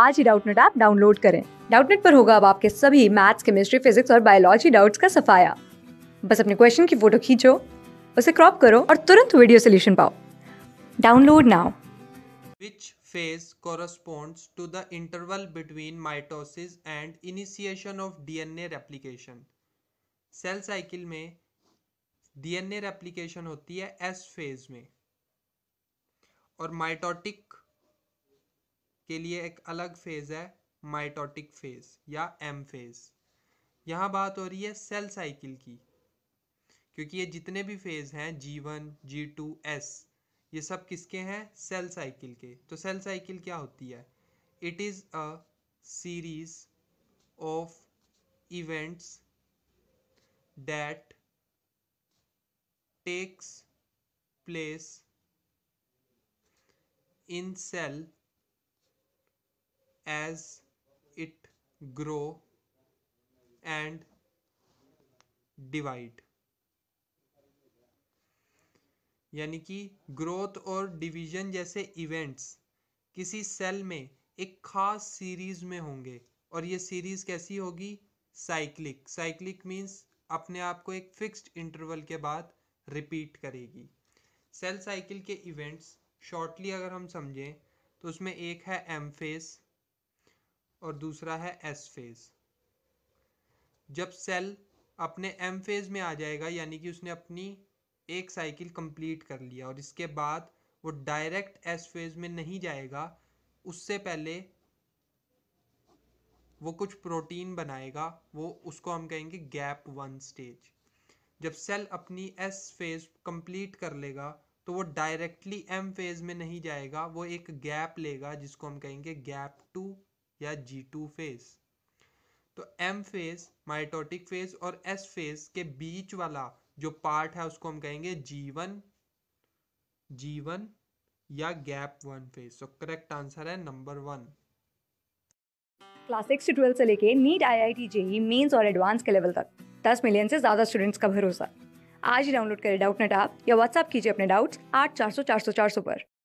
आज ही Doubtnut app download करें डाउटनेट पर होगा अब आपके सभी मैथ्स केमिस्ट्री फिजिक्स और बायोलॉजी डाउट्स का सफाया बस अपने क्वेश्चन की फोटो खींचो उसे क्रॉप करो और तुरंत वीडियो सोल्यूशन पाओ download now which phase corresponds to the interval between mitosis and initiation of DNA replication cell cycle में डीएनए रेप्लिकेशन होती है एस फेज में और माइटोटिक के लिए एक अलग फेज़ है माइटोटिक फेज़ या एम फेज़ यहाँ बात हो रही है सेल साइकिल की क्योंकि ये जितने भी फेज़ हैं G one G two S ये सब किसके हैं सेल साइकिल के तो सेल साइकिल क्या होती है it is a series of events that takes place in cell as it grow and divide यानी कि ग्रोथ और डिवीजन जैसे इवेंट्स किसी सेल में एक खास सीरीज में होंगे और ये सीरीज कैसी होगी साइक्लिक साइक्लिक मींस अपने आप को एक फिक्स्ड इंटरवल के बाद रिपीट करेगी सेल साइकिल के इवेंट्स शॉर्टली अगर हम समझें तो उसमें एक है एम फेस और दूसरा है एस फेज़ जब सेल अपने एम फेज़ में आ जाएगा यानी कि उसने अपनी एक साइकिल कंप्लीट कर लिया और इसके बाद वो डायरेक्ट एस फेज़ में नहीं जाएगा उससे पहले वो कुछ प्रोटीन बनाएगा वो उसको हम कहेंगे गैप वन स्टेज जब सेल अपनी एस फेज़ कंप्लीट कर लेगा तो वो डायरेक्टली एम फेज़ में नहीं जाएगा वो एक गैप लेगा जिसको हम कहेंगे गैप टू या जी टू फेज तो एम फेज माइटोटिक फेज और एस फेज के बीच वाला जो पार्ट है उसको हम कहेंगे जी वन जी वन या gap one phase so correct answer है number one class six to twelfth से लेके NEET I I T JEE mains और एडवांस के लेवल तक दस मिलियन से ज़्यादा स्टूडेंट्स का भरोसा आज ही डाउनलोड करें डाउट नेट आप या व्हाट्सअप कीजिए अपने डाउट्स आठ चार सौ चार सौ चार सौ पर